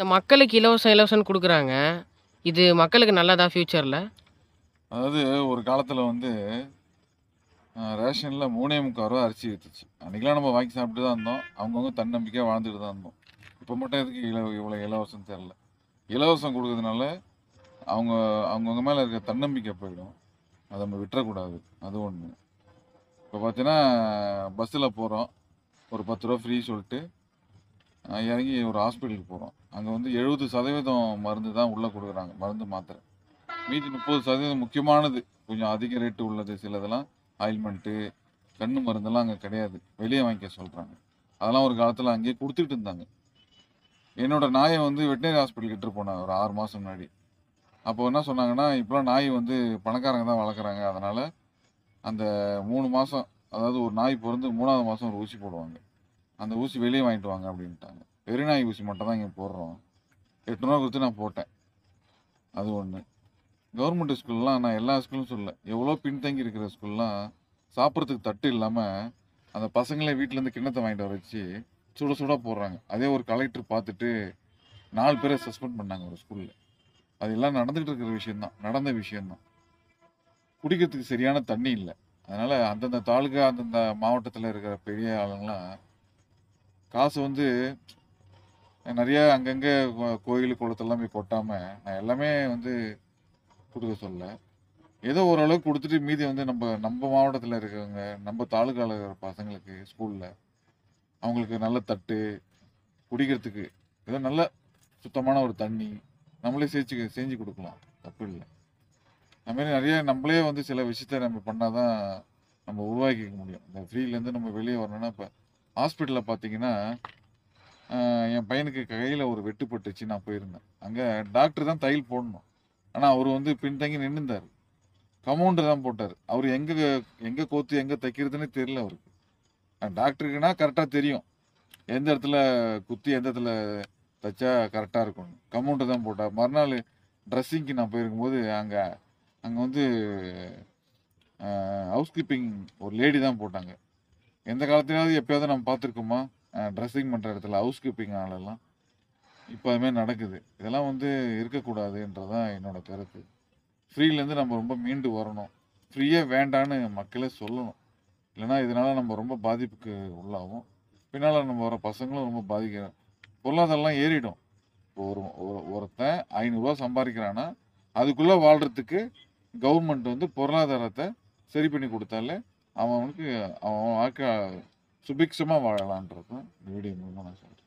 இந்த மக்களுக்கு இலவசம் இலவசம்னு கொடுக்குறாங்க இது மக்களுக்கு நல்லதா ஃப்யூச்சரில் அதாவது ஒரு காலத்தில் வந்து ரேஷனில் மூணே முக்கால் ரூபா அரிசி விற்றுச்சு அன்றைக்கெலாம் நம்ம வாங்கி சாப்பிட்டு தான் இருந்தோம் அவங்கவுங்க தன்னம்பிக்கையாக வாழ்ந்துட்டு தான் இருந்தோம் இப்போ மட்டும் எதுக்கு இல இவ்வளோ இலவசம் தெரில இலவசம் கொடுக்கறதுனால அவங்க அவங்கவுங்க மேலே இருக்க தன்னம்பிக்கை போயிடும் அதை நம்ம விட்டுறக்கூடாது அது ஒன்று இப்போ பார்த்தீங்கன்னா பஸ்ஸில் போகிறோம் ஒரு பத்து ரூபா ஃப்ரீ சொல்லிட்டு இறங்கி ஒரு ஹாஸ்பிட்டலுக்கு போகிறோம் அங்கே வந்து எழுபது சதவீதம் மருந்து தான் உள்ளே கொடுக்குறாங்க மருந்து மாத்திரை மீதி முப்பது சதவீதம் முக்கியமானது கொஞ்சம் அதிக ரேட்டு உள்ளது சிலதெல்லாம் ஆயில்மெண்ட்டு கண்ணு மருந்தெல்லாம் அங்கே கிடையாது வெளியே வாங்கிக்க சொல்கிறாங்க அதெல்லாம் ஒரு காலத்தில் அங்கேயே கொடுத்துட்டு இருந்தாங்க என்னோட நாயை வந்து வெட்டினரி ஹாஸ்பிட்டல் கிட்ட போனேன் ஒரு ஆறு மாதம் முன்னாடி அப்போ என்ன சொன்னாங்கன்னா இப்போலாம் நாய் வந்து பணக்காரங்க தான் வளர்க்குறாங்க அதனால் அந்த மூணு மாதம் அதாவது ஒரு நாய் பிறந்து மூணாவது மாதம் ஒரு ஊசி போடுவாங்க அந்த ஊசி வெளியே வாங்கிட்டு வாங்க அப்படின்ட்டாங்க வெறிநாய் ஊசி மட்டும் தான் இங்கே போடுறோம் எட்டு ரூபா கொடுத்து நான் போட்டேன் அது ஒன்று கவர்மெண்ட் ஸ்கூல்லாம் நான் எல்லா ஸ்கூலும் சொல்லலை எவ்வளோ பின்தங்கி இருக்கிற ஸ்கூல்லாம் சாப்பிட்றதுக்கு தட்டு இல்லாமல் அந்த பசங்களே வீட்டிலேருந்து கிண்ணத்தை வாங்கிட்டு வர வச்சு சுட சுட போடுறாங்க அதே ஒரு கலெக்டர் பார்த்துட்டு நாலு பேரை சஸ்பெண்ட் பண்ணாங்க ஒரு ஸ்கூலில் அது எல்லாம் நடந்துகிட்டு இருக்கிற விஷயந்தான் நடந்த விஷயந்தான் குடிக்கிறதுக்கு சரியான தண்ணி இல்லை அதனால் அந்தந்த தாலுகா அந்தந்த மாவட்டத்தில் இருக்கிற பெரிய ஆளுங்களாம் காசு வந்து நிறையா அங்கங்கே கோயில் குளத்தெல்லாம் போய் கொட்டாமல் நான் எல்லாமே வந்து கொடுக்க சொல்ல ஏதோ ஓரளவுக்கு கொடுத்துட்டு மீதி வந்து நம்ம நம்ம மாவட்டத்தில் இருக்கிறவங்க நம்ம தாலுக்காவில் இருக்கிற பசங்களுக்கு ஸ்கூலில் அவங்களுக்கு நல்ல தட்டு குடிக்கிறதுக்கு ஏதோ நல்ல சுத்தமான ஒரு தண்ணி நம்மளே செஞ்சு செஞ்சு கொடுக்கலாம் தப்பு இல்லை அதுமாரி நிறைய நம்மளே வந்து சில விஷயத்த நம்ம பண்ணால் தான் நம்ம உருவாக்கிக்க முடியும் இந்த ஃப்ரீலேருந்து நம்ம வெளியே வரணும்னா இப்போ ஹாஸ்பிட்டலில் பார்த்தீங்கன்னா என் பையனுக்கு கையில் ஒரு வெட்டு பட்டுச்சு நான் போயிருந்தேன் அங்கே டாக்டர் தான் தையல் போடணும் ஆனால் அவர் வந்து பின்தங்கி நின்றுந்தார் கமௌண்டர் தான் போட்டார் அவர் எங்கே எங்கே கோத்து எங்கே தைக்கிறதுனே தெரியல அவருக்கு டாக்டருக்குன்னா கரெக்டாக தெரியும் எந்த இடத்துல குத்தி எந்த இடத்துல தைச்சா கரெக்டாக இருக்கணும் கமௌண்டர் தான் போட்டார் மறுநாள் ட்ரெஸ்ஸிங்க்கு நான் போயிருக்கும்போது அங்கே அங்கே வந்து ஹவுஸ் கீப்பிங் ஒரு லேடி தான் போட்டாங்க எந்த காலத்துலையாவது எப்போயாவது நம்ம பார்த்துருக்கோமா ட்ரெஸ்ஸிங் பண்ணுற இடத்துல ஹவுஸ் கீப்பிங் ஆளெல்லாம் இப்போ அதுமாதிரி நடக்குது இதெல்லாம் வந்து இருக்கக்கூடாதுன்றதான் என்னோடய கருத்து ஃப்ரீலேருந்து நம்ம ரொம்ப மீண்டு வரணும் ஃப்ரீயே வேண்டான்னு மக்களே சொல்லணும் இல்லைனா இதனால் நம்ம ரொம்ப பாதிப்புக்கு உள்ளாகும் பின்னால் நம்ம வர பசங்களும் ரொம்ப பாதிக்கிறோம் பொருளாதாரம்லாம் ஏறிடும் இப்போ ஒரு ஒருத்தன் ஐநூறுரூவா சம்பாதிக்கிறான்னா அதுக்குள்ளே வாழ்கிறதுக்கு கவர்மெண்ட் வந்து பொருளாதாரத்தை சரி பண்ணி கொடுத்தாலே அவனுக்கு அவன் வாழ்க்கை சுபிக்ஷமாக வாழலான்றது வீடியோ மூலமாக நான் சொல்கிறேன்